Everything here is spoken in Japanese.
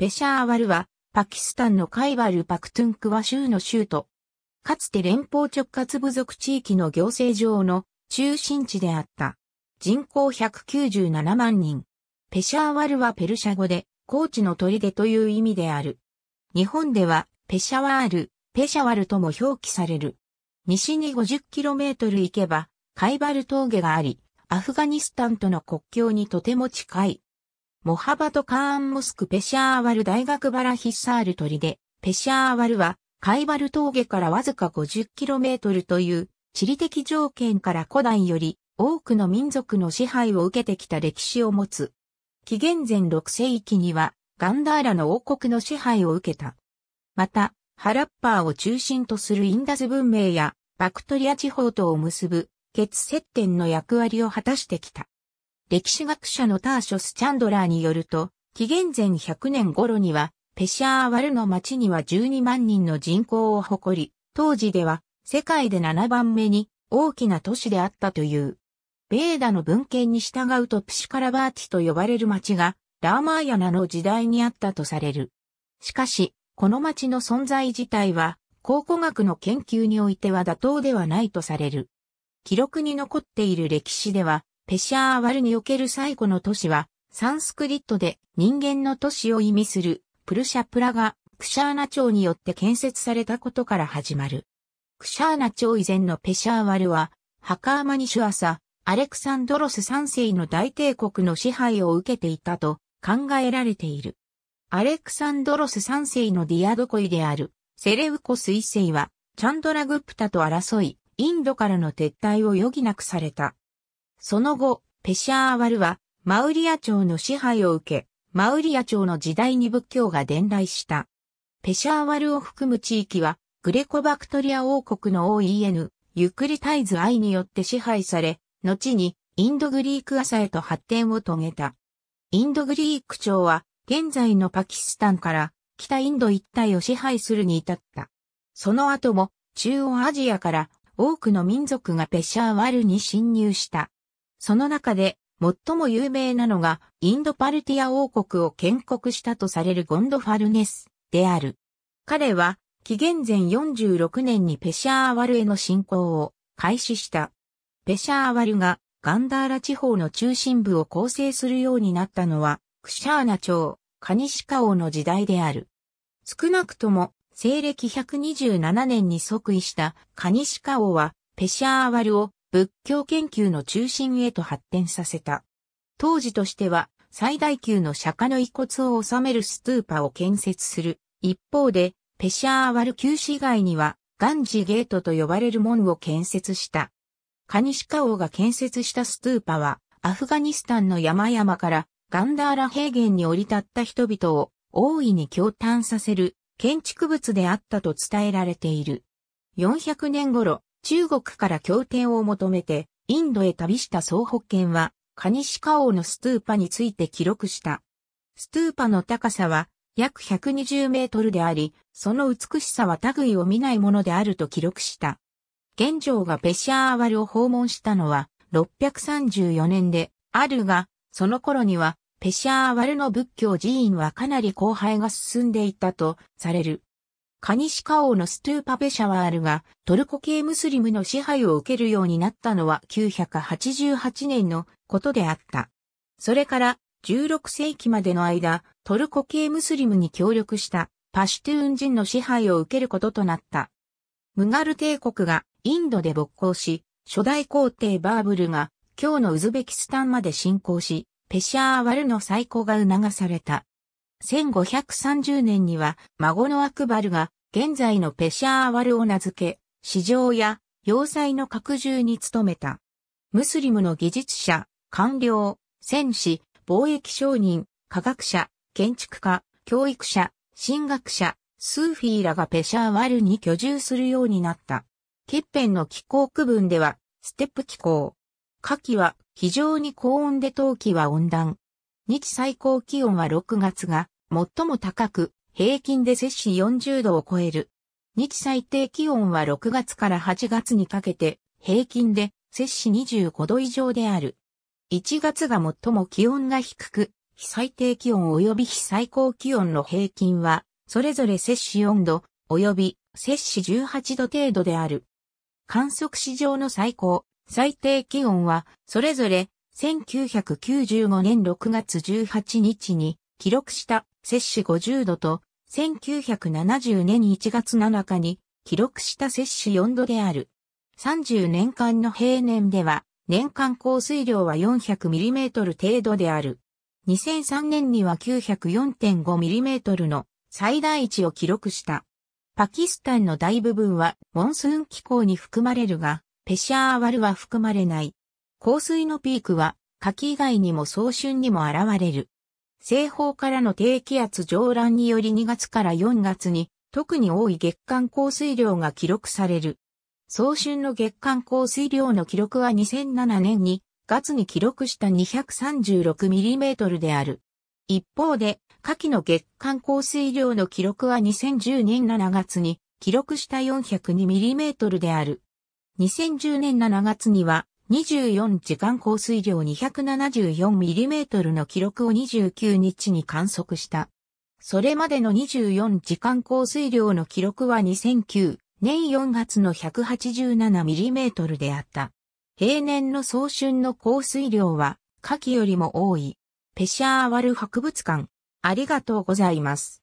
ペシャーワルは、パキスタンのカイバル・パクトゥンクワ州の州都。かつて連邦直轄部族地域の行政上の中心地であった。人口197万人。ペシャーワルはペルシャ語で、高地の砦という意味である。日本では、ペシャワール、ペシャワルとも表記される。西に 50km 行けば、カイバル峠があり、アフガニスタンとの国境にとても近い。モハバト・カーン・モスク・ペシャーワル大学バラ・ヒッサール砦、ペシャーワルは、カイバル峠からわずか 50km という、地理的条件から古代より多くの民族の支配を受けてきた歴史を持つ。紀元前6世紀には、ガンダーラの王国の支配を受けた。また、ハラッパーを中心とするインダズ文明や、バクトリア地方とを結ぶ、血接点の役割を果たしてきた。歴史学者のターショス・チャンドラーによると、紀元前100年頃には、ペシャーワルの町には12万人の人口を誇り、当時では世界で7番目に大きな都市であったという。ベーダの文献に従うとプシカラバーティと呼ばれる町がラーマーヤナの時代にあったとされる。しかし、この町の存在自体は考古学の研究においては妥当ではないとされる。記録に残っている歴史では、ペシャーワルにおける最古の都市は、サンスクリットで人間の都市を意味するプルシャプラがクシャーナ朝によって建設されたことから始まる。クシャーナ朝以前のペシャーワルは、ハカーマニシュアサ、アレクサンドロス3世の大帝国の支配を受けていたと考えられている。アレクサンドロス3世のディアドコイであるセレウコス1世はチャンドラグプタと争い、インドからの撤退を余儀なくされた。その後、ペシャーワルは、マウリア朝の支配を受け、マウリア朝の時代に仏教が伝来した。ペシャーワルを含む地域は、グレコバクトリア王国の OEN、ユクリタイズ愛によって支配され、後にインドグリーク朝へと発展を遂げた。インドグリーク朝は、現在のパキスタンから北インド一帯を支配するに至った。その後も中央アジアから多くの民族がペシャーワルに侵入した。その中で、最も有名なのが、インドパルティア王国を建国したとされるゴンドファルネスである。彼は、紀元前46年にペシャーワルへの侵攻を開始した。ペシャーワルがガンダーラ地方の中心部を構成するようになったのは、クシャーナ朝、カニシカ王の時代である。少なくとも、西暦127年に即位したカニシカ王は、ペシャーワルを仏教研究の中心へと発展させた。当時としては最大級の釈迦の遺骨を収めるストゥーパを建設する。一方で、ペシャーワル旧市街には、ガンジゲートと呼ばれる門を建設した。カニシカ王が建設したストゥーパは、アフガニスタンの山々からガンダーラ平原に降り立った人々を大いに驚嘆させる建築物であったと伝えられている。400年頃、中国から協定を求めて、インドへ旅した総北権は、カニシカ王のストゥーパについて記録した。ストゥーパの高さは約120メートルであり、その美しさは類を見ないものであると記録した。現状がペシャーワルを訪問したのは634年であるが、その頃にはペシャーワルの仏教寺院はかなり荒廃が進んでいたとされる。カニシカ王のストゥーパペシャワールがトルコ系ムスリムの支配を受けるようになったのは988年のことであった。それから16世紀までの間、トルコ系ムスリムに協力したパシュトゥーン人の支配を受けることとなった。ムガル帝国がインドで勃興し、初代皇帝バーブルが今日のウズベキスタンまで侵攻し、ペシャーワルの再興が促された。1530年には孫のアクバルが現在のペシャーワルを名付け、市場や要塞の拡充に努めた。ムスリムの技術者、官僚、戦士、貿易商人、科学者、建築家、教育者、神学者、スーフィーらがペシャーワルに居住するようになった。欠片の気候区分では、ステップ気候。夏季は非常に高温で冬季は温暖。日最高気温は6月が最も高く、平均で摂氏40度を超える。日最低気温は6月から8月にかけて、平均で摂氏25度以上である。1月が最も気温が低く、非最低気温及び非最高気温の平均は、それぞれ摂氏4度、及び摂氏18度程度である。観測史上の最高、最低気温は、それぞれ1995年6月18日に記録した摂氏50度と、1970年1月7日に記録した摂氏4度である。30年間の平年では、年間降水量は 400mm 程度である。2003年には 904.5mm の最大値を記録した。パキスタンの大部分はモンスーン気候に含まれるが、ペシャーワルは含まれない。降水のピークは、夏季以外にも早春にも現れる。西方からの低気圧上乱により2月から4月に特に多い月間降水量が記録される。早春の月間降水量の記録は2007年に月に記録した 236mm である。一方で、夏季の月間降水量の記録は2010年7月に記録した 402mm である。2010年7月には24時間降水量 274mm の記録を29日に観測した。それまでの24時間降水量の記録は2009年4月の 187mm であった。平年の早春の降水量は、夏季よりも多い。ペシャーワル博物館、ありがとうございます。